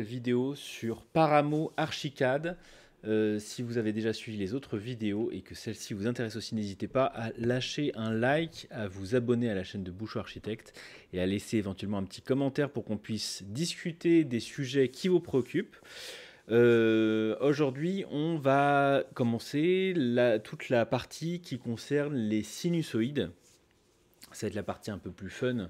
vidéo sur Paramo Archicad. Euh, si vous avez déjà suivi les autres vidéos et que celle-ci vous intéresse aussi, n'hésitez pas à lâcher un like, à vous abonner à la chaîne de bouchot Architecte et à laisser éventuellement un petit commentaire pour qu'on puisse discuter des sujets qui vous préoccupent. Euh, aujourd'hui, on va commencer toute la partie qui concerne les sinusoïdes. Ça va être la partie un peu plus fun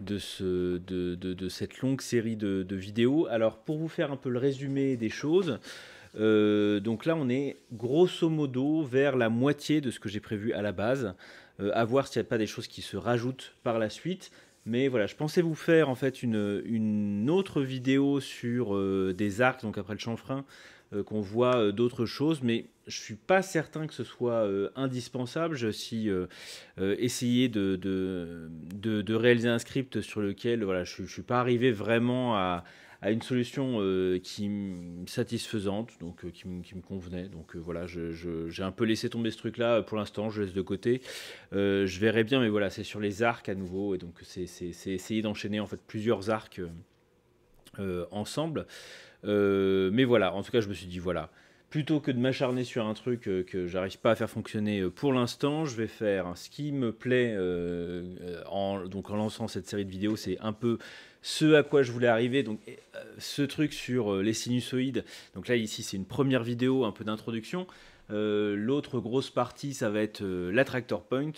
de, ce, de, cette longue série de, vidéos. Alors pour vous faire un peu le résumé des choses, euh, donc là on est grosso modo vers la moitié de ce que j'ai prévu à la base, euh, à voir s'il n'y a pas des choses qui se rajoutent par la suite. Mais voilà, je pensais vous faire en fait une, autre vidéo sur euh, des arcs, donc après le chanfrein, euh, qu'on voit euh, d'autres choses, mais je ne suis pas certain que ce soit euh, indispensable. J'ai si essayé essayer de, de, réaliser un script sur lequel voilà, je, ne suis pas arrivé vraiment à, une solution qui satisfaisante, donc qui, me convenait. Donc voilà, j'ai un peu laissé tomber ce truc-là pour l'instant. Je laisse de côté. je verrai bien, mais voilà, c'est sur les arcs à nouveau, et donc c'est essayer d'enchaîner en fait plusieurs arcs ensemble. Euh, mais voilà, en tout cas, je me suis dit, voilà, plutôt que de m'acharner sur un truc euh, que j'arrive pas à faire fonctionner euh, pour l'instant, je vais faire ce qui me plaît en, donc en lançant cette série de vidéos, c'est un peu ce à quoi je voulais arriver, donc ce truc sur les sinusoïdes. Donc là ici c'est une première vidéo, un peu d'introduction. L'autre grosse partie ça va être l'attractor point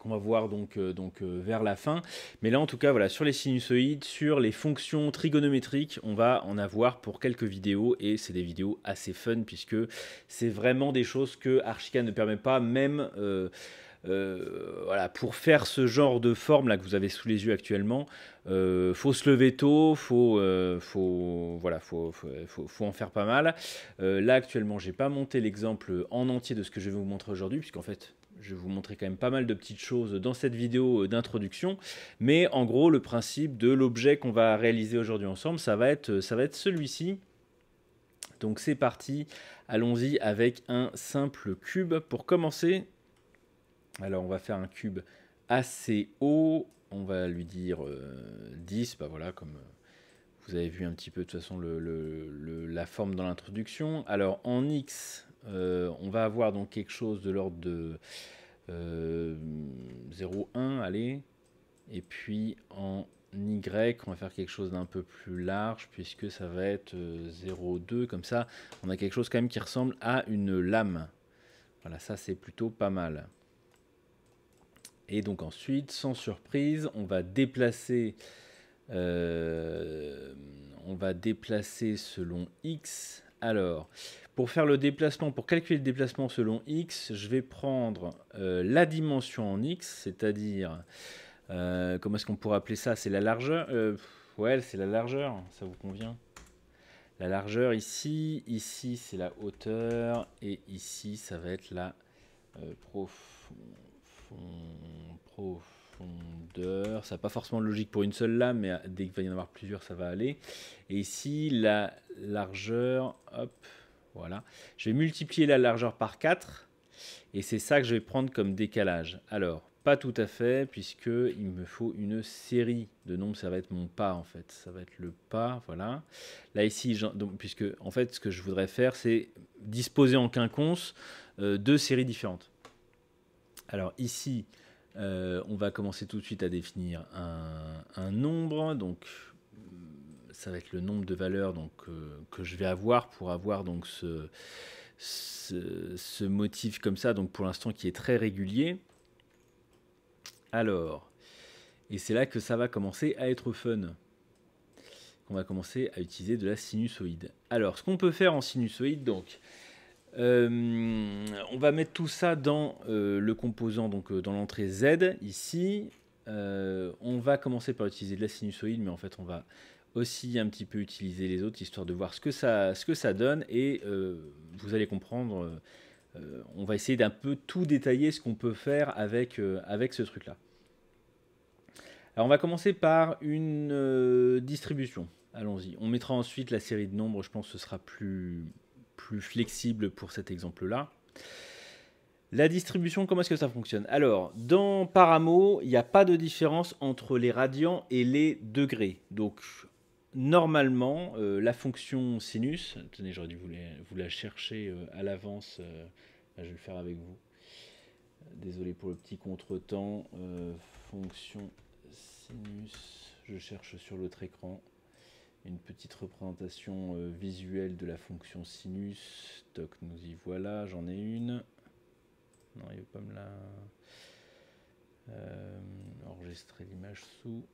qu'on va voir donc, euh, euh, vers la fin. Mais là, en tout cas, voilà, sur les sinusoïdes, sur les fonctions trigonométriques, on va en avoir pour quelques vidéos et c'est des vidéos assez fun puisque c'est vraiment des choses que Archicad ne permet pas, même. Euh, voilà, pour faire ce genre de forme là que vous avez sous les yeux actuellement, faut se lever tôt, faut, faut voilà, faut, faut, faut, en faire pas mal. là actuellement, j'ai pas monté l'exemple en entier de ce que je vais vous montrer aujourd'hui, puisqu'en fait, je vais vous montrer quand même pas mal de petites choses dans cette vidéo euh, d'introduction. Mais en gros, le principe de l'objet qu'on va réaliser aujourd'hui ensemble, ça va être, euh, être celui-ci. Donc c'est parti, allons-y avec un simple cube. Pour commencer, alors on va faire un cube assez haut, on va lui dire 10, euh, bah voilà, comme vous avez vu un petit peu de toute façon la forme dans l'introduction. Alors en X, euh, on va avoir donc quelque chose de l'ordre de 0,1, euh, allez. Et puis en Y, on va faire quelque chose d'un peu plus large, puisque ça va être 0,2. Euh, comme ça, on a quelque chose quand même qui ressemble à une lame. Voilà, ça c'est plutôt pas mal. Et donc ensuite, sans surprise, on va déplacer, on va déplacer selon X. Alors, pour faire le déplacement, pour calculer le déplacement selon x, je vais prendre euh, la dimension en x, c'est-à-dire, euh, comment est-ce qu'on pourrait appeler ça C'est la largeur euh, Ouais, c'est la largeur, ça vous convient La largeur ici, ici c'est la hauteur, et ici ça va être la profondeur. Ça n'a pas forcément logique pour une seule lame, mais dès qu'il va y en avoir plusieurs, ça va aller. Et ici, la largeur, hop, voilà. Je vais multiplier la largeur par 4, et c'est ça que je vais prendre comme décalage. Alors, pas tout à fait, puisque il me faut une série de nombres. Ça va être mon pas en fait. Ça va être le pas, voilà. Là ici, donc, puisque en fait, ce que je voudrais faire, c'est disposer en quinconce euh, deux séries différentes. Alors ici, euh, on va commencer tout de suite à définir un, nombre. Donc, ça va être le nombre de valeurs donc, euh, que je vais avoir pour avoir donc ce, motif comme ça, donc pour l'instant qui est très régulier. Alors, et c'est là que ça va commencer à être fun. On va commencer à utiliser de la sinusoïde. Alors, ce qu'on peut faire en sinusoïde, donc, euh, on va mettre tout ça dans euh, le composant, donc euh, dans l'entrée Z ici. on va commencer par utiliser de la sinusoïde, mais en fait on va aussi un petit peu utiliser les autres histoire de voir ce que ça, ce que ça donne et vous allez comprendre. on va essayer d'un peu tout détailler ce qu'on peut faire avec, avec ce truc là. Alors on va commencer par une distribution. Allons-y. On mettra ensuite la série de nombres, je pense que ce sera plus, flexible pour cet exemple-là. La distribution, comment est-ce que ça fonctionne Alors, dans Paramo, il n'y a pas de différence entre les radians et les degrés. Donc, normalement, euh, la fonction sinus, tenez, j'aurais dû vous, la chercher euh, à l'avance, euh, je vais le faire avec vous. Désolé pour le petit contretemps. fonction sinus, je cherche sur l'autre écran une petite représentation euh, visuelle de la fonction sinus. Toc, nous y voilà, j'en ai une. Non, il ne veut pas me euh, la... enregistrer l'image sous.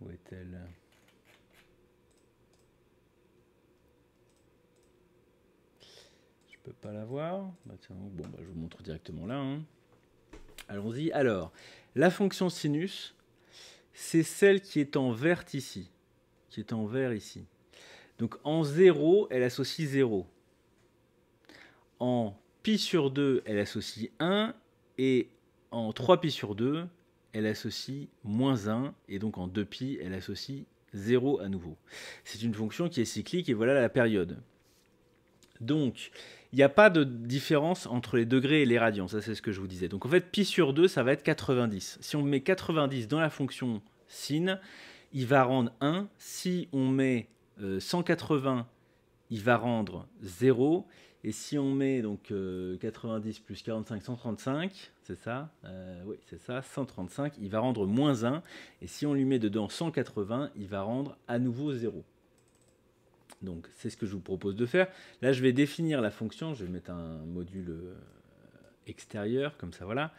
Où est-elle pas la voir. Bah, bon, bah, je vous montre directement là. Hein. Allons-y. Alors, la fonction sinus, c'est celle qui est en vert ici, qui est en vert ici. Donc en 0, elle associe 0. En pi sur 2, elle associe 1. Et en 3pi sur 2, elle associe moins 1. Et donc en 2pi, elle associe 0 à nouveau. C'est une fonction qui est cyclique et voilà la période. Donc, il n'y a pas de différence entre les degrés et les radians, ça c'est ce que je vous disais. Donc en fait, pi sur 2, ça va être 90. Si on met 90 dans la fonction sin, il va rendre 1. Si on met 180, euh, il va rendre 0. Et si on met donc 90 euh, plus 45, 135, c'est ça euh, Oui, c'est ça, 135, il va rendre moins 1. Et si on lui met dedans 180, il va rendre à nouveau 0. Donc c'est ce que je vous propose de faire. Là, je vais définir la fonction, je vais mettre un module euh, extérieur, comme ça, voilà.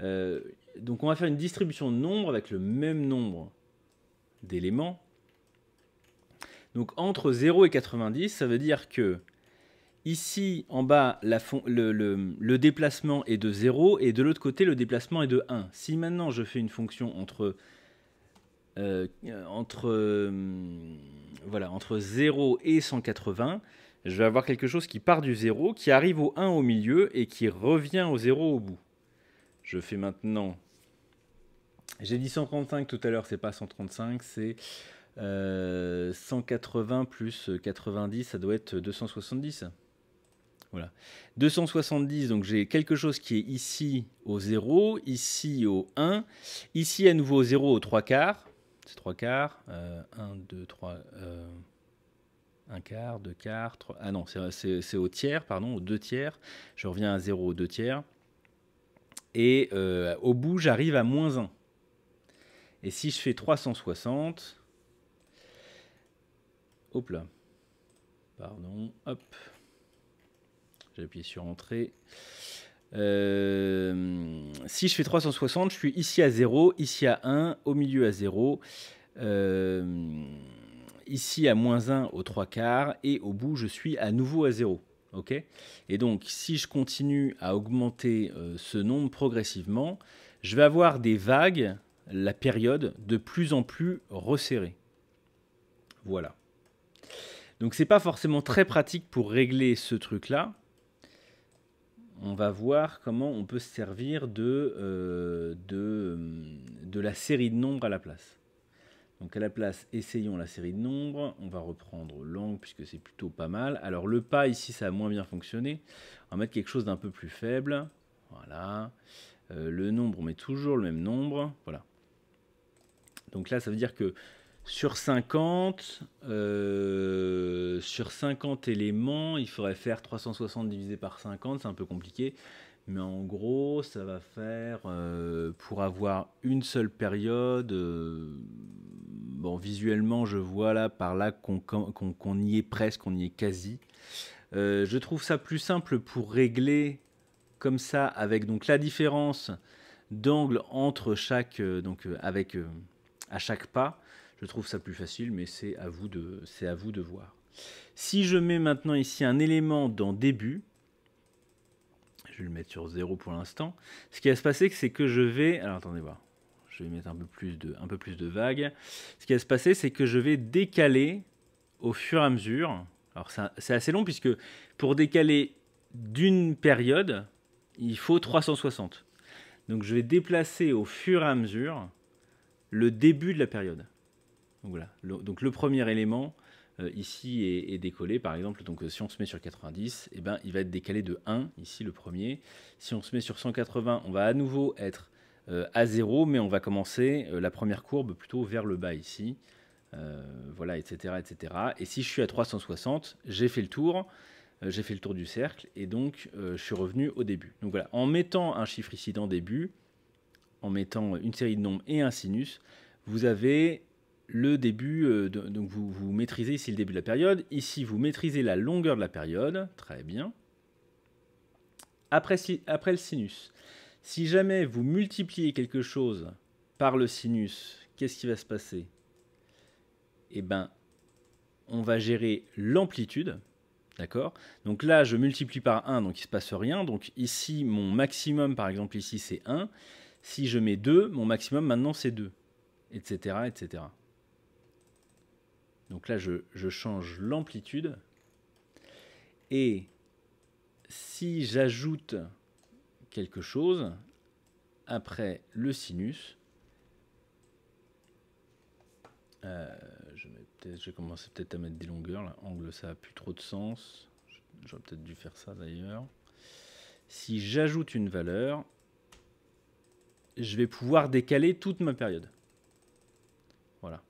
Euh, donc on va faire une distribution de nombres avec le même nombre d'éléments. Donc entre 0 et 90, ça veut dire que ici en bas, le, déplacement est de 0 et de l'autre côté, le déplacement est de 1. Si maintenant je fais une fonction entre euh, entre, 0 euh, et 180, je vais avoir quelque chose qui part du 0, qui arrive au 1 au milieu et qui revient au 0 au bout. Je fais maintenant... J'ai dit 135 tout à l'heure, c'est pas 135, c'est 180 euh, plus 90, ça doit être 270. Voilà. 270, donc j'ai quelque chose qui est ici au 0, ici au 1, ici à nouveau au 0 au 3 quarts, 3 quarts, 1, 2, 3, 1 quart, 2 quarts, 3. Ah non, c'est au tiers, pardon, au 2 tiers. Je reviens à 0 au 2 tiers. Et euh, au bout, j'arrive à moins 1. Et si je fais 360, hop là, pardon, hop, j'appuie sur Entrée. Euh si je fais 360, je suis ici à 0, ici à 1, au milieu à 0, euh, ici à moins 1 au 3 quarts, et au bout, je suis à nouveau à 0. et donc, si je continue à augmenter euh, ce nombre progressivement, je vais avoir des vagues, la période, de plus en plus resserrée. Voilà. Donc, n'est pas forcément très pratique pour régler ce truc-là on va voir comment on peut se servir euh, de, de, la série de nombres à la place. Donc à la place, essayons la série de nombres. On va reprendre l'angle puisque c'est plutôt pas mal. Alors le pas ici, ça a moins bien fonctionné. On va mettre quelque chose d'un peu plus faible. Voilà. Euh, le nombre, on met toujours le même nombre. Voilà. Donc là, ça veut dire que sur 50, euh, sur éléments, il faudrait faire 360 divisé par 50, c'est un peu compliqué. Mais en gros, ça va faire, euh, pour avoir une seule période, euh, bon, visuellement, je vois là par là qu'on y est presque, qu'on y est quasi. je trouve ça plus simple pour régler comme ça, avec donc la différence d'angle entre chaque, donc avec à chaque pas je trouve ça plus facile, mais c'est à, vous de, à vous de voir. Si je mets maintenant ici un élément dans début, je vais le mettre sur 0 pour l'instant, ce qui va se passer, c'est que je vais... Alors attendez voir, je vais mettre un peu plus de, un peu plus de vagues. Ce qui va se passer, c'est que je vais décaler au fur et à mesure. Alors c'est assez long, puisque pour décaler d'une période, il faut 360. Donc je vais déplacer au fur et à mesure le début de la période. Donc voilà. Le, donc le premier élément euh, ici est, décollé. Par exemple, donc euh, si on se met sur 90, eh ben, il va être décalé de 1, ici le premier. Si on se met sur 180, on va à nouveau être euh, à 0, mais on va commencer la première courbe plutôt vers le bas ici. voilà, etc., etc. Et si je suis à 360, j'ai fait le tour j'ai fait le tour du cercle et donc je suis revenu au début. Donc voilà, en mettant un chiffre ici dans début, en mettant une série de nombres et un sinus, vous avez le début, euh, donc vous, vous, maîtrisez ici le début de la période, ici vous maîtrisez la longueur de la période, très bien. Après, après le sinus, si jamais vous multipliez quelque chose par le sinus, qu'est-ce qui va se passer Eh bien, on va gérer l'amplitude, d'accord Donc là, je multiplie par 1, donc il ne se passe rien. Donc ici, mon maximum, par exemple, ici, c'est 1. Si je mets 2, mon maximum, maintenant, c'est 2, etc., etc. Donc là, je, change l'amplitude. Et si j'ajoute quelque chose après le sinus, euh, je, vais peut commencer peut-être à mettre des longueurs. L'angle, Angle, ça n'a plus trop de sens. J'aurais peut-être dû faire ça d'ailleurs. Si j'ajoute une valeur, je vais pouvoir décaler toute ma période. Voilà.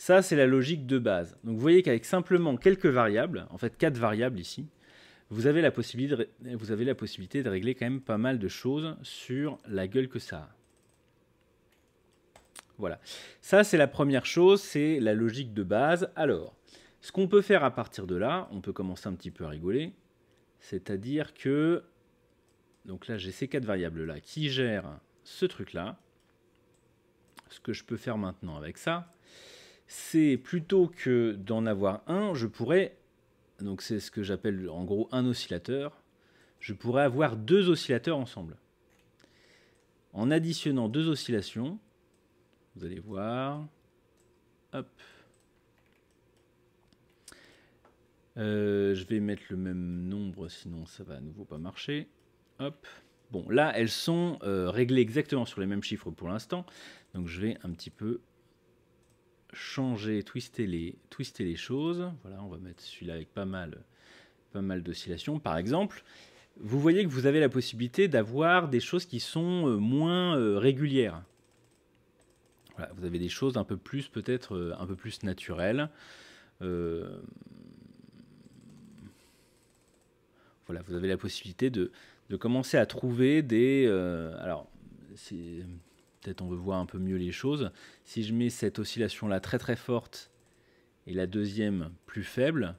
Ça, c'est la logique de base. Donc vous voyez qu'avec simplement quelques variables, en fait quatre variables ici, vous avez, la possibilité de, régler quand même pas mal de choses sur la gueule que ça a. Voilà. Ça, c'est la première chose, c'est la logique de base. Alors, ce qu'on peut faire à partir de là, on peut commencer un petit peu à rigoler, c'est-à-dire que, donc là, j'ai ces quatre variables-là qui gèrent ce truc-là. Ce que je peux faire maintenant avec ça, c'est plutôt que d'en avoir un, je pourrais, donc c'est ce que j'appelle en gros un oscillateur, je pourrais avoir deux oscillateurs ensemble. En additionnant deux oscillations, vous allez voir, hop, euh, je vais mettre le même nombre, sinon ça va à nouveau pas marcher. Hop. Bon, là, elles sont euh, réglées exactement sur les mêmes chiffres pour l'instant. Donc, je vais un petit peu changer, twister les, twister les choses. Voilà, on va mettre celui-là avec pas mal, pas mal d'oscillations, par exemple. Vous voyez que vous avez la possibilité d'avoir des choses qui sont euh, moins euh, régulières. vous avez des choses un peu plus, peut-être, euh, un peu plus naturelles. Voilà, vous avez la possibilité de, commencer à trouver des... alors, c'est on veut voir un peu mieux les choses. Si je mets cette oscillation là très très forte et la deuxième plus faible,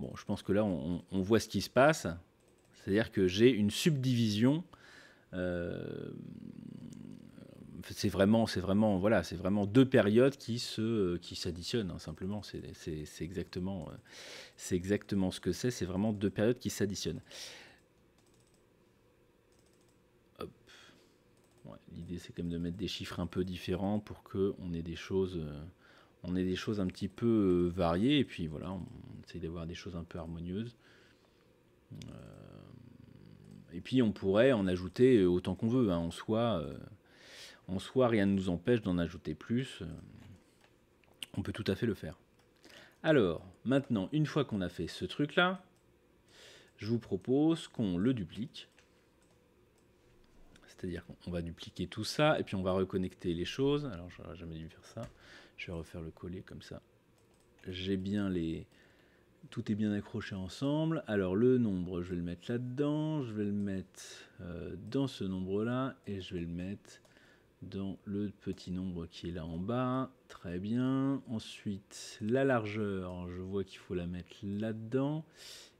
bon, je pense que là on, voit ce qui se passe. C'est-à-dire que j'ai une subdivision. Euh, c'est vraiment, c'est vraiment, voilà, c'est vraiment deux périodes qui se, qui s'additionnent hein, simplement. C'est exactement, euh, c'est exactement ce que c'est. C'est vraiment deux périodes qui s'additionnent. l'idée c'est quand même de mettre des chiffres un peu différents pour qu'on ait des choses euh, on ait des choses un petit peu euh, variées et puis voilà on, essaie d'avoir des choses un peu harmonieuses euh, et puis on pourrait en ajouter autant qu'on veut hein. en soi en soi rien ne nous empêche d'en ajouter plus on peut tout à fait le faire alors maintenant une fois qu'on a fait ce truc là je vous propose qu'on le duplique c'est-à-dire qu'on va dupliquer tout ça et puis on va reconnecter les choses. Alors j'aurais jamais dû faire ça. Je vais refaire le coller comme ça. J'ai bien les... Tout est bien accroché ensemble. Alors le nombre, je vais le mettre là-dedans. Je vais le mettre euh, dans ce nombre-là. Et je vais le mettre dans le petit nombre qui est là en bas. Très bien. Ensuite, la largeur, je vois qu'il faut la mettre là-dedans.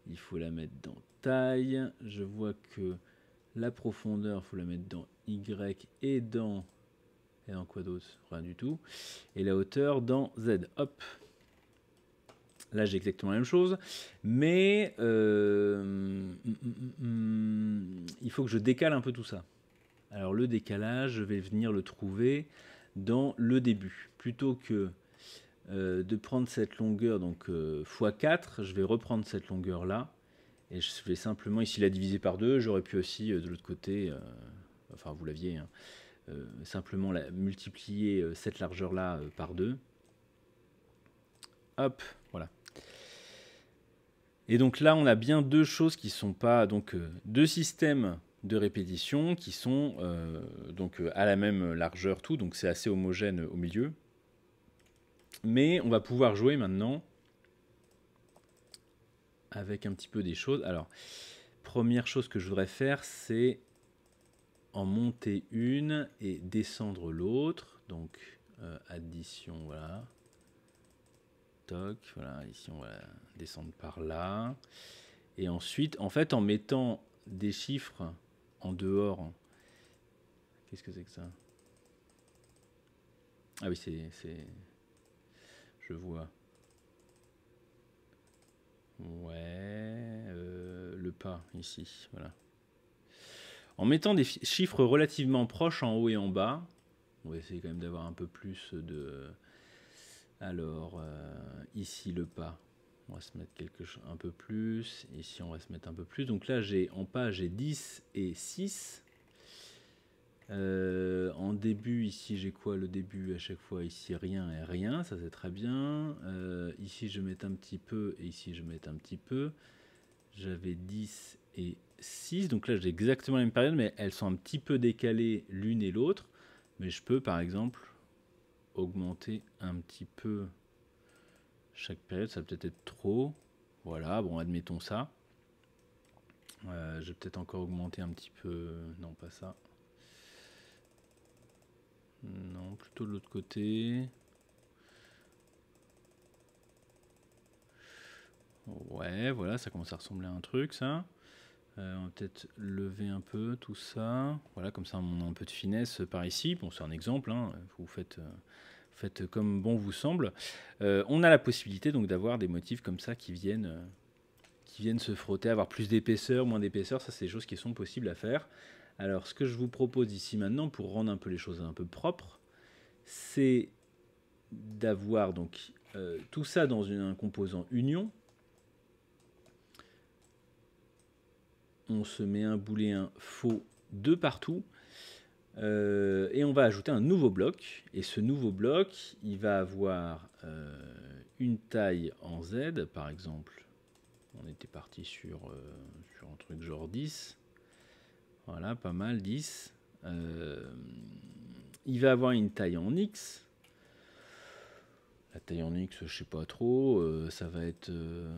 Il faut la mettre dans taille. Je vois que la profondeur, faut la mettre dans Y et dans... Et quoi d'autre Rien du tout. Et la hauteur dans Z. Hop Là, j'ai exactement la même chose. Mais euh, hum, hum, hum, il faut que je décale un peu tout ça. Alors, le décalage, je vais venir le trouver dans le début. Plutôt que euh, de prendre cette longueur, donc x4, euh, je vais reprendre cette longueur-là et je vais simplement ici la diviser par deux. J'aurais pu aussi euh, de l'autre côté, euh, enfin vous l'aviez, hein, euh, simplement la, multiplier cette largeur-là par deux. Hop, voilà. Et donc là, on a bien deux choses qui sont pas donc deux systèmes de répétition qui sont donc à la même largeur tout, donc c'est assez homogène au milieu. Mais on va pouvoir jouer maintenant avec un petit peu des choses. Alors, première chose que je voudrais faire, c'est en monter une et descendre l'autre. Donc, euh, addition, voilà. Toc, voilà, ici on va descendre par là. Et ensuite, en fait, en mettant des chiffres en dehors, qu'est-ce que c'est que ça Ah oui, c'est... Je vois. Ouais, euh, le pas ici, voilà. En mettant des chiffres relativement proches en haut et en bas, on va essayer quand même d'avoir un peu plus de... Alors, euh, ici le pas, on va se mettre quelque chose un peu plus, ici on va se mettre un peu plus. Donc là, j'ai en pas, j'ai 10 et 6. Euh, en début, ici, j'ai quoi Le début, à chaque fois, ici, rien et rien, ça c'est très bien. Euh, ici, je mets un petit peu et ici, je mets un petit peu. J'avais 10 et 6, donc là, j'ai exactement la même période, mais elles sont un petit peu décalées l'une et l'autre. Mais je peux, par exemple, augmenter un petit peu chaque période, ça peut-être être trop. Voilà, bon, admettons ça. Euh, je vais peut-être encore augmenter un petit peu, non pas ça, non, plutôt de l'autre côté. Ouais, voilà, ça commence à ressembler à un truc, ça. Euh, on va peut-être lever un peu tout ça. Voilà, comme ça, on a un peu de finesse par ici. Bon, c'est un exemple. Hein. Vous faites, euh, faites, comme bon vous semble. Euh, on a la possibilité donc d'avoir des motifs comme ça qui viennent, qui viennent se frotter, avoir plus d'épaisseur, moins d'épaisseur. Ça, c'est des choses qui sont possibles à faire. Alors, ce que je vous propose ici maintenant, pour rendre un peu les choses un peu propres, c'est d'avoir donc euh, tout ça dans un composant union. On se met un booléen faux de partout. Euh, et on va ajouter un nouveau bloc. Et ce nouveau bloc, il va avoir euh, une taille en Z, par exemple. On était parti sur, sur un truc genre 10. Voilà, pas mal, 10. Euh, il va avoir une taille en X. La taille en X, je sais pas trop. Euh, ça va être. Euh,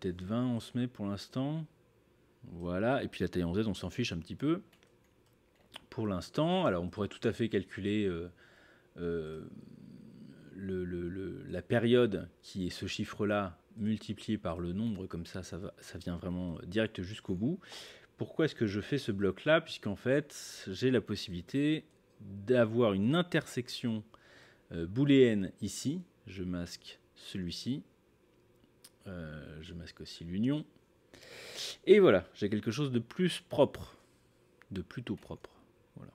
peut-être 20, on se met pour l'instant. Voilà. Et puis la taille en Z, on s'en fiche un petit peu. Pour l'instant, alors on pourrait tout à fait calculer. la période qui est ce chiffre-là multiplié par le nombre, comme ça, ça, va, ça vient vraiment direct jusqu'au bout pourquoi est-ce que je fais ce bloc-là Puisqu'en fait, j'ai la possibilité d'avoir une intersection euh, booléenne ici. Je masque celui-ci. Euh, je masque aussi l'union. Et voilà, j'ai quelque chose de plus propre. De plutôt propre. Voilà.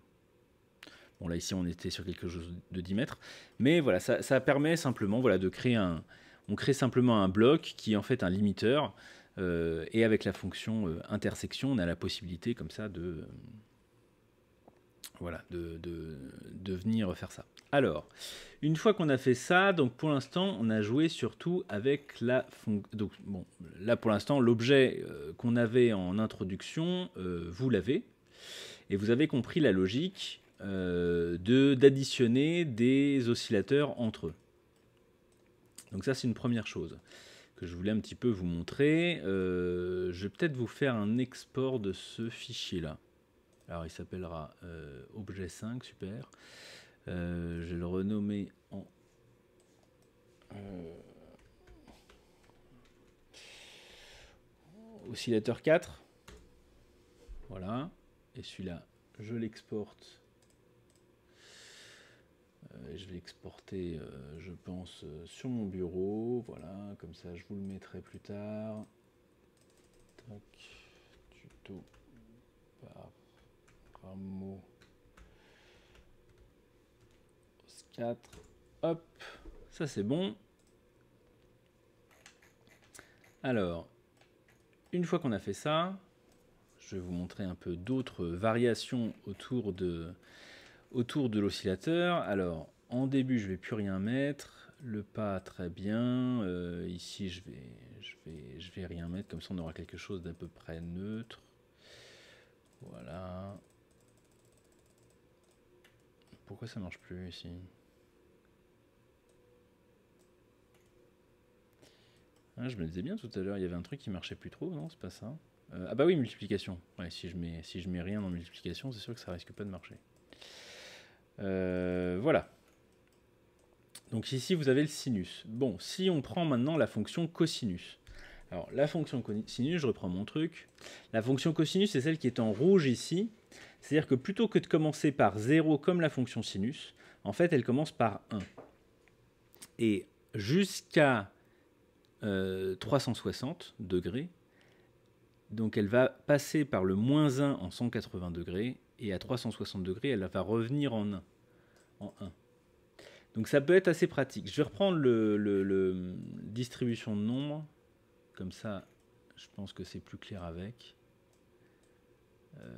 Bon, là, ici, on était sur quelque chose de 10 mètres. Mais voilà, ça, permet simplement voilà, de créer un... On crée simplement un bloc qui est en fait un limiteur euh, et avec la fonction euh, intersection, on a la possibilité comme ça de, voilà, de, de, venir faire ça. Alors, une fois qu'on a fait ça, donc pour l'instant, on a joué surtout avec la fonction. Donc, bon, là pour l'instant, l'objet euh, qu'on avait en introduction, vous l'avez. Et vous avez compris la logique d'additionner des oscillateurs entre eux. Donc, ça, c'est une première chose que je voulais un petit peu vous montrer. Euh, je vais peut-être vous faire un export de ce fichier-là. Alors il s'appellera euh, objet 5, super. Euh, je vais le renommer en... oscillateur 4. Voilà. Et celui-là, je l'exporte euh, je vais exporter, euh, je pense, euh, sur mon bureau. Voilà, comme ça, je vous le mettrai plus tard. Tac, tuto par os 4. Hop, ça c'est bon. Alors, une fois qu'on a fait ça, je vais vous montrer un peu d'autres variations autour de, autour de l'oscillateur. Alors, en début, je ne vais plus rien mettre. Le pas, très bien. Euh, ici, je vais, je, vais, rien mettre. Comme ça, on aura quelque chose d'à peu près neutre. Voilà. Pourquoi ça ne marche plus ici ah, Je me disais bien tout à l'heure, il y avait un truc qui marchait plus trop, non C'est pas ça euh, Ah bah oui, multiplication. si je mets, mets rien en multiplication, c'est sûr que ça ne risque pas de marcher. Euh, voilà. Donc ici, vous avez le sinus. Bon, si on prend maintenant la fonction cosinus. Alors, la fonction cosinus, je reprends mon truc. La fonction cosinus, c'est celle qui est en rouge ici. C'est-à-dire que plutôt que de commencer par 0 comme la fonction sinus, en fait, elle commence par 1. Et jusqu'à 360 euh, degrés, donc elle va passer par le moins 1 en 180 degrés et à 360 degrés, elle va revenir en 1. 1. Donc ça peut être assez pratique. Je vais reprendre le, hum, distribution de nombres. Comme ça, je pense que c'est plus clair avec. Euh,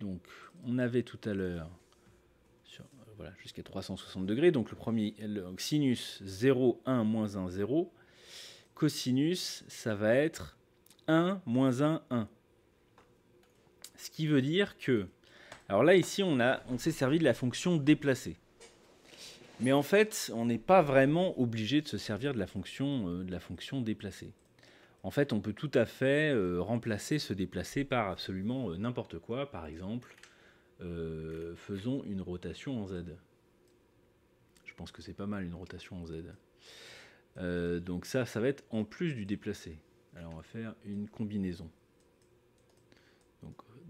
donc on avait tout à l'heure euh, jusqu'à 360 degrés. Donc le premier sinus 0, 1, moins 1, 0. Cosinus, ça va être 1, moins 1, 1. Ce qui veut dire que... Alors là, ici, on, a, on s'est servi de la fonction déplacer. Mais en fait, on n'est pas vraiment obligé de se servir de la fonction, euh, de la fonction déplacer. En fait, on peut tout à fait euh, remplacer se déplacer par absolument euh, n'importe quoi. Par exemple, faisons une rotation en Z. Je pense que c'est pas mal une rotation en Z. donc ça, ça va être en plus du déplacer. Alors on va faire une combinaison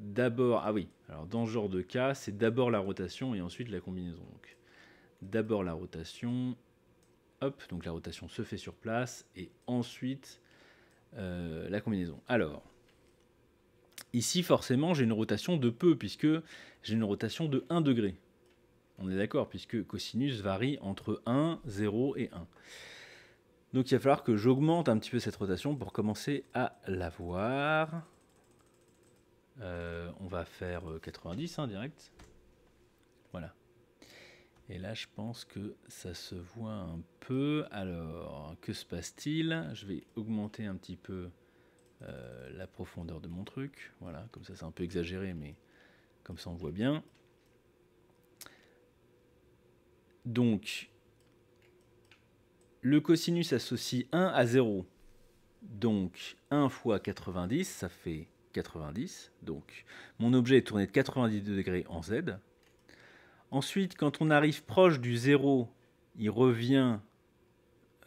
d'abord, ah oui, alors dans ce genre de cas, c'est d'abord la rotation et ensuite la combinaison. Donc, d'abord la rotation, hop, donc la rotation se fait sur place et ensuite euh, la combinaison. Alors, ici forcément j'ai une rotation de peu puisque j'ai une rotation de 1 degré. On est d'accord puisque cosinus varie entre 1, 0 et 1. Donc il va falloir que j'augmente un petit peu cette rotation pour commencer à la voir. Euh, on va faire 90 euh, hein, direct. Voilà. Et là, je pense que ça se voit un peu. Alors, que se passe-t-il Je vais augmenter un petit peu euh, la profondeur de mon truc. Voilà, comme ça, c'est un peu exagéré, mais comme ça, on voit bien. Donc, le cosinus associe 1 à 0. Donc, 1 fois 90, ça fait 90. Donc mon objet est tourné de 90 degrés en Z. Ensuite, quand on arrive proche du 0, il revient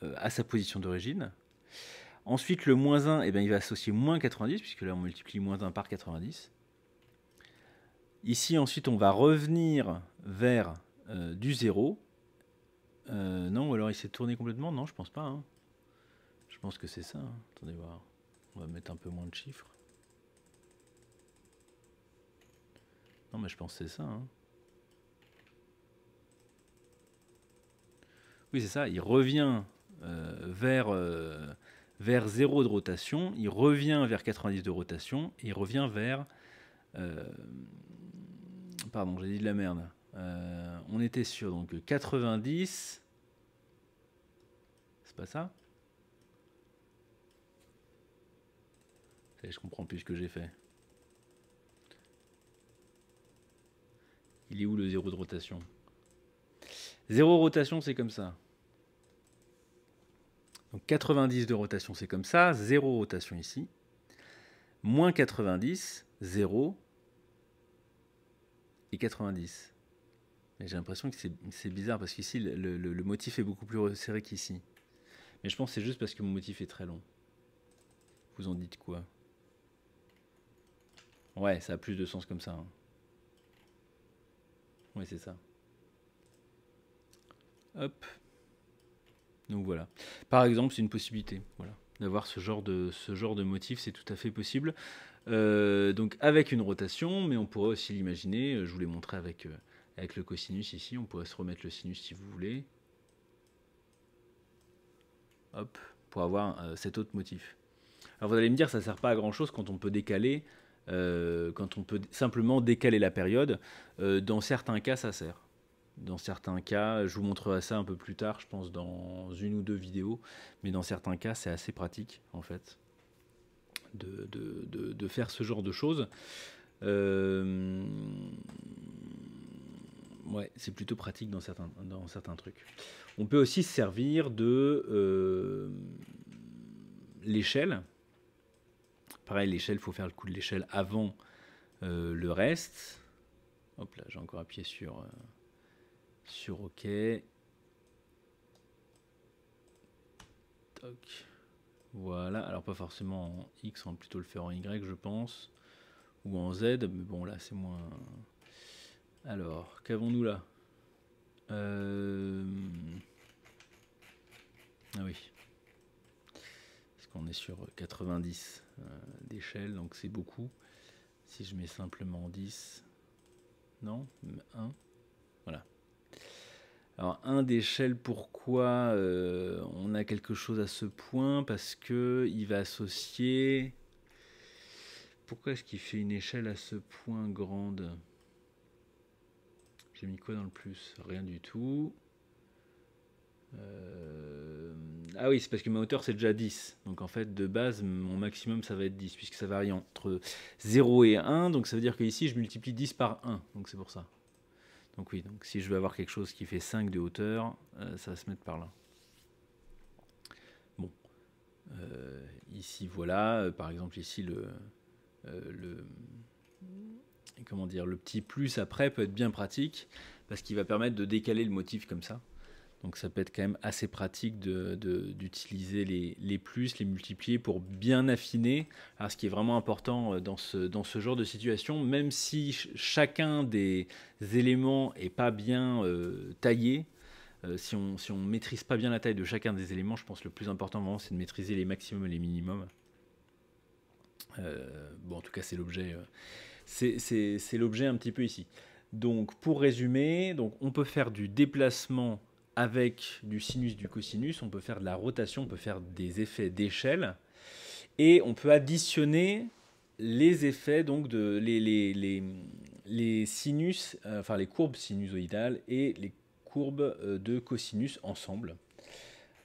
euh, à sa position d'origine. Ensuite, le moins 1, eh bien, il va associer moins 90, puisque là, on multiplie moins 1 par 90. Ici, ensuite, on va revenir vers euh, du 0. Euh, non, ou alors il s'est tourné complètement Non, je pense pas. Hein. Je pense que c'est ça. Hein. Attendez voir. On va mettre un peu moins de chiffres. Non, mais je pensais ça. Hein. Oui, c'est ça. Il revient euh, vers, euh, vers 0 de rotation, il revient vers 90 de rotation, il revient vers. Euh, pardon, j'ai dit de la merde. on était sur donc 90. C'est pas ça Je comprends plus ce que j'ai fait. Il est où le zéro de rotation Zéro rotation, c'est comme ça. Donc 90 de rotation, c'est comme ça. Zéro rotation ici. Moins 90, 0 et 90. J'ai l'impression que c'est bizarre parce qu'ici, le, motif est beaucoup plus resserré qu'ici. Mais je pense que c'est juste parce que mon motif est très long. Vous en dites quoi Ouais, ça a plus de sens comme ça. Hein. Oui, c'est ça. Hop. Donc voilà. Par exemple, c'est une possibilité. Voilà. D'avoir ce genre de, ce genre de motif, c'est tout à fait possible. Euh, donc avec une rotation, mais on pourrait aussi l'imaginer, euh, je vous l'ai montré avec, euh, avec le cosinus ici, on pourrait se remettre le sinus si vous voulez. Hop, pour avoir cet autre motif. Alors vous allez me dire, ça sert pas à grand chose quand on peut décaler euh, quand on peut simplement décaler la période. Euh, dans certains cas, ça sert. Dans certains cas, je vous montrerai ça un peu plus tard, je pense dans une ou deux vidéos, mais dans certains cas, c'est assez pratique en fait de, de, de, faire ce genre de choses. Euh, ouais, c'est plutôt pratique dans certains, dans certains trucs. On peut aussi se servir de l'échelle l'échelle, il faut faire le coup de l'échelle avant euh, le reste. Hop là, j'ai encore appuyé sur, euh, sur OK. Voilà, alors pas forcément en X, on va plutôt le faire en Y, je pense. Ou en Z, mais bon, là, c'est moins... Alors, qu'avons-nous là euh, Ah oui. On est sur 90 euh, d'échelle, donc c'est beaucoup. Si je mets simplement 10, non 1, voilà. Alors 1 d'échelle, pourquoi euh, on a quelque chose à ce point Parce que il va associer... Pourquoi est-ce qu'il fait une échelle à ce point grande J'ai mis quoi dans le plus Rien du tout. Euh, ah oui, c'est parce que ma hauteur c'est déjà 10. Donc en fait, de base, mon maximum ça va être 10, puisque ça varie entre 0 et 1. Donc ça veut dire que ici je multiplie 10 par 1. Donc c'est pour ça. Donc oui, donc si je veux avoir quelque chose qui fait 5 de hauteur, euh, ça va se mettre par là. Bon. Euh, ici, voilà. Euh, par exemple, ici, le, le, comment dire, le petit plus après peut être bien pratique, parce qu'il va permettre de décaler le motif comme ça. Donc ça peut être quand même assez pratique d'utiliser les, plus, les multiplier pour bien affiner. ce qui est vraiment important euh, dans ce, dans ce genre de situation, même si chacun des éléments n'est pas bien euh, taillé, euh, si on ne maîtrise pas bien la taille de chacun des éléments, je pense que le plus important vraiment c'est de maîtriser les maximums et les minimums. bon en tout cas c'est l'objet c'est l'objet un petit peu ici. Donc pour résumer, donc on peut faire du déplacement avec du sinus, du cosinus, on peut faire de la rotation, on peut faire des effets d'échelle, et on peut additionner les effets, donc de, les, sinus, euh, enfin les courbes sinusoïdales et les courbes euh, de cosinus ensemble.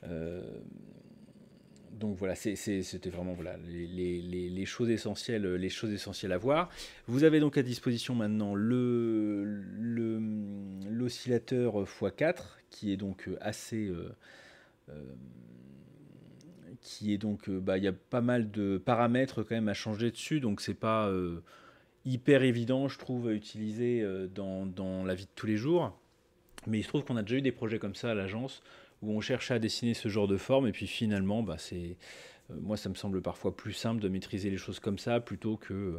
Euh, donc voilà, c'était vraiment les, choses essentielles, les choses essentielles à voir. Vous avez donc à disposition maintenant l'oscillateur x4 qui est donc euh, assez euh, euh, qui est donc bah, il y a pas mal de paramètres quand même à changer dessus donc c'est pas hyper évident je trouve à utiliser dans, dans, la vie de tous les jours mais il se trouve qu'on a déjà eu des projets comme ça à l'agence où on cherchait à dessiner ce genre de forme et puis finalement bah, c'est moi ça me semble parfois plus simple de maîtriser les choses comme ça plutôt que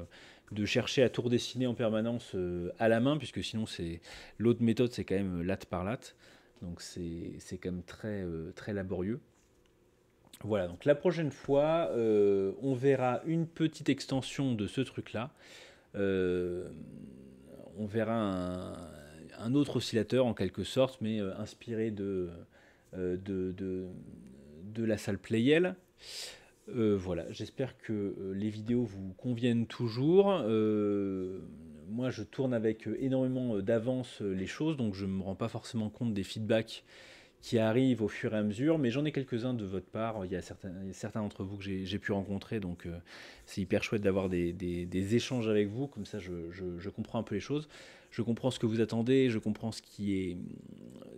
de chercher à tout redessiner en permanence à la main puisque sinon c'est l'autre méthode c'est quand même latte par latte donc c'est quand même très, euh, très laborieux. Voilà, donc la prochaine fois, euh, on verra une petite extension de ce truc-là. Euh, on verra un, autre oscillateur en quelque sorte, mais inspiré de, de, de, de, la salle Playel. voilà, j'espère que les vidéos vous conviennent toujours moi, je tourne avec euh, énormément euh, d'avance euh, les choses, donc je ne me rends pas forcément compte des feedbacks qui arrivent au fur et à mesure, mais j'en ai quelques-uns de votre part. Il y a certains, certains d'entre vous que j'ai pu rencontrer, donc c'est hyper chouette d'avoir des, échanges avec vous, comme ça je, comprends un peu les choses, je comprends ce que vous attendez, je comprends ce qui est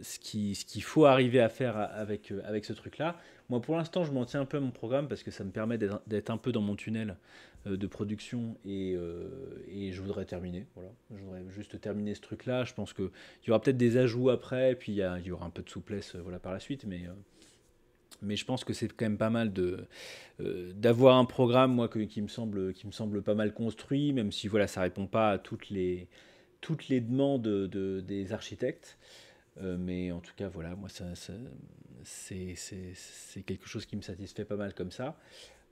ce qu'il ce faut arriver à faire avec, avec ce truc-là. Moi pour l'instant je m'en tiens un peu à mon programme parce que ça me permet d'être un peu dans mon tunnel euh, de production euh, et, je voudrais terminer. Voilà. Je voudrais juste terminer ce truc-là. Je pense qu'il y aura peut-être des ajouts après, puis il y, aura un peu de souplesse euh, voilà, par la suite, mais, je pense que c'est quand même pas mal de, d'avoir un programme moi, qui, me semble, qui me semble pas mal construit, même si voilà, ça répond pas à toutes les, toutes les demandes des architectes. mais en tout cas, voilà, moi, c'est, c'est quelque chose qui me satisfait pas mal comme ça.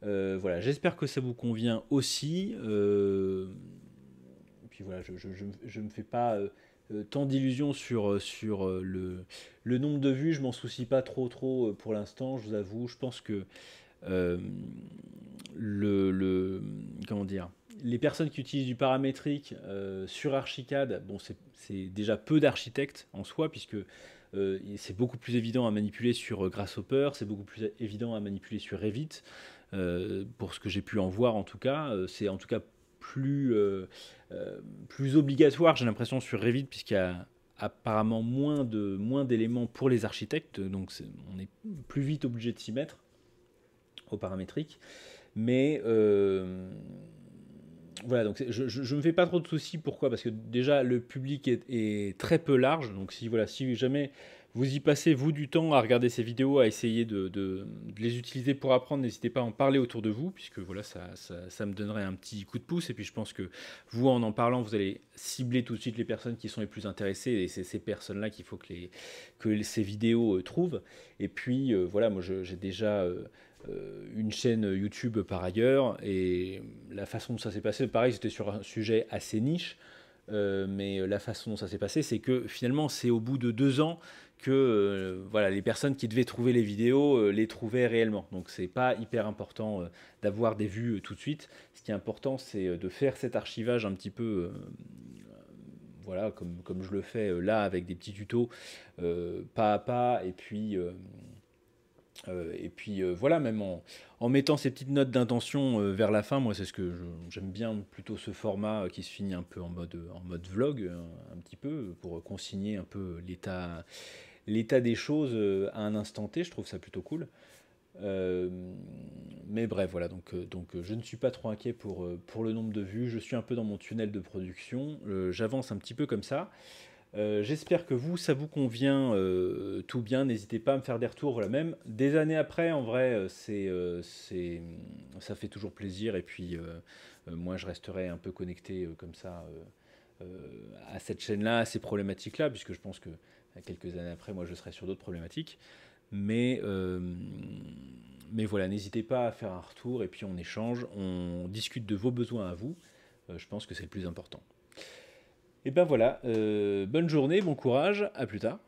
Euh, voilà, j'espère que ça vous convient aussi. Euh, puis voilà, je ne me fais pas euh, tant d'illusions sur, sur le, nombre de vues, je m'en soucie pas trop trop pour l'instant, je vous avoue, je pense que le, comment dire les personnes qui utilisent du paramétrique sur Archicad, bon c'est déjà peu d'architectes en soi, puisque c'est beaucoup plus évident à manipuler sur Grasshopper, c'est beaucoup plus évident à manipuler sur Revit. Euh, pour ce que j'ai pu en voir en tout cas. Euh, c'est en tout cas plus, euh, plus obligatoire, j'ai l'impression, sur Revit, puisqu'il y a apparemment moins de moins d'éléments pour les architectes, donc on est plus vite obligé de s'y mettre au paramétrique. Mais voilà, donc je, ne me fais pas trop de soucis. Pourquoi Parce que déjà le public est, est, très peu large. Donc si voilà, si jamais vous y passez, vous, du temps à regarder ces vidéos, à essayer de, les utiliser pour apprendre. N'hésitez pas à en parler autour de vous, puisque voilà, ça, me donnerait un petit coup de pouce. Et puis je pense que vous, en en parlant, vous allez cibler tout de suite les personnes qui sont les plus intéressées. Et c'est ces personnes-là qu'il faut que, les, que ces vidéos euh, trouvent. Et puis euh, voilà, moi j'ai déjà... Euh, une chaîne YouTube par ailleurs et la façon dont ça s'est passé, pareil, c'était sur un sujet assez niche, mais la façon dont ça s'est passé, c'est que finalement, c'est au bout de deux ans que euh, voilà, les personnes qui devaient trouver les vidéos euh, les trouvaient réellement. Donc c'est pas hyper important euh, d'avoir des vues tout de suite. Ce qui est important, c'est de faire cet archivage un petit peu, voilà, comme, comme je le fais là avec des petits tutos pas à pas, et puis et puis voilà, même en, mettant ces petites notes d'intention vers la fin, moi c'est ce que j'aime bien plutôt ce format qui se finit un peu en mode, en mode vlog, un petit peu, pour consigner un peu l'état l'état des choses euh, à un instant T, je trouve ça plutôt cool. Euh, mais bref, voilà, donc, euh, donc je ne suis pas trop inquiet pour, pour le nombre de vues, je suis un peu dans mon tunnel de production, j'avance un petit peu comme ça. J'espère que vous, ça vous convient tout bien, n'hésitez pas à me faire des retours, voilà, même des années après, en vrai, c'est ça fait toujours plaisir, et puis moi je resterai un peu connecté comme ça à cette chaîne-là, à ces problématiques-là, puisque je pense que Quelques années après, moi, je serai sur d'autres problématiques. Mais, euh, mais voilà, n'hésitez pas à faire un retour et puis on échange, on discute de vos besoins à vous. Euh, je pense que c'est le plus important. Et eh ben voilà, euh, bonne journée, bon courage, à plus tard.